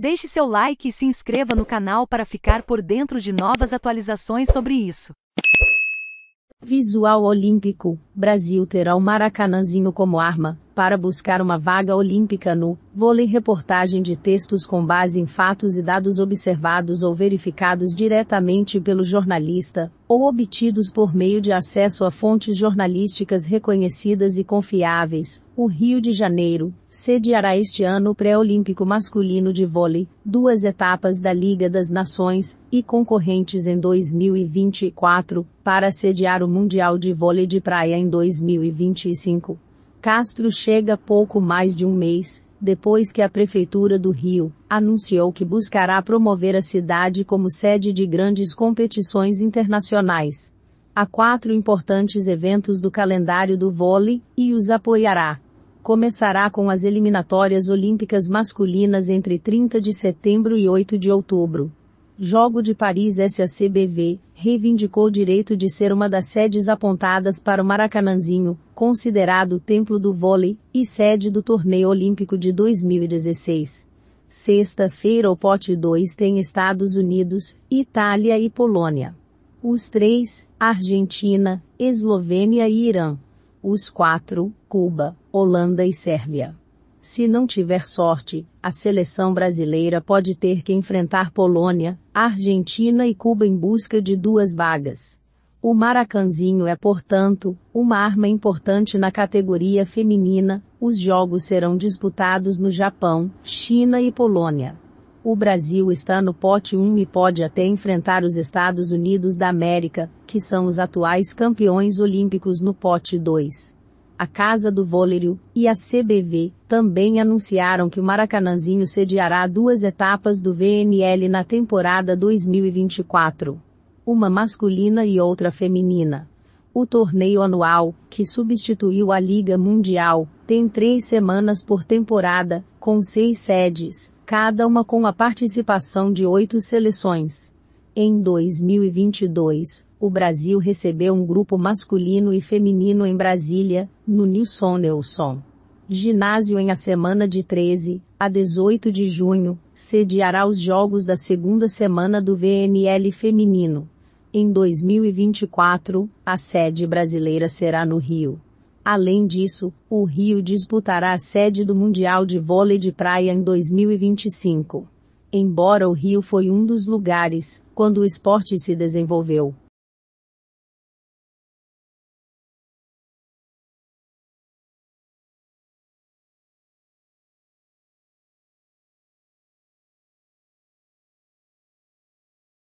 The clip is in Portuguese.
Deixe seu like e se inscreva no canal para ficar por dentro de novas atualizações sobre isso. Visual Olímpico: Brasil terá o Maracanãzinho como arma para buscar uma vaga olímpica no vôlei reportagem de textos com base em fatos e dados observados ou verificados diretamente pelo jornalista, ou obtidos por meio de acesso a fontes jornalísticas reconhecidas e confiáveis. O Rio de Janeiro sediará este ano o Pré-Olímpico Masculino de Vôlei, duas etapas da Liga das Nações, e concorrentes em 2024, para sediar o Mundial de Vôlei de Praia em 2025. Castro chega pouco mais de um mês depois que a Prefeitura do Rio anunciou que buscará promover a cidade como sede de grandes competições internacionais. Há quatro importantes eventos do calendário do vôlei e os apoiará. Começará com as eliminatórias olímpicas masculinas entre 30 de setembro e 8 de outubro. Jogo de Paris SACBV, reivindicou o direito de ser uma das sedes apontadas para o Maracanãzinho, considerado o templo do vôlei, e sede do torneio olímpico de 2016. Sexta-feira o pote 2 tem Estados Unidos, Itália e Polônia. Os três, Argentina, Eslovênia e Irã. Os quatro, Cuba, Holanda e Sérvia. Se não tiver sorte, a seleção brasileira pode ter que enfrentar Polônia, Argentina e Cuba em busca de duas vagas. O Maracanzinho é, portanto, uma arma importante na categoria feminina. Os jogos serão disputados no Japão, China e Polônia. O Brasil está no pote 1 e pode até enfrentar os Estados Unidos da América, que são os atuais campeões olímpicos no pote 2 a Casa do Vôlerio e a CBV também anunciaram que o Maracanãzinho sediará duas etapas do VNL na temporada 2024. Uma masculina e outra feminina. O torneio anual, que substituiu a Liga Mundial, tem três semanas por temporada, com seis sedes, cada uma com a participação de oito seleções. Em 2022, o Brasil recebeu um grupo masculino e feminino em Brasília, no Nilson Nelson. Ginásio em a semana de 13 a 18 de junho, sediará os jogos da segunda semana do VNL feminino. Em 2024, a sede brasileira será no Rio. Além disso, o Rio disputará a sede do Mundial de Vôlei de Praia em 2025. Embora o Rio foi um dos lugares, quando o esporte se desenvolveu,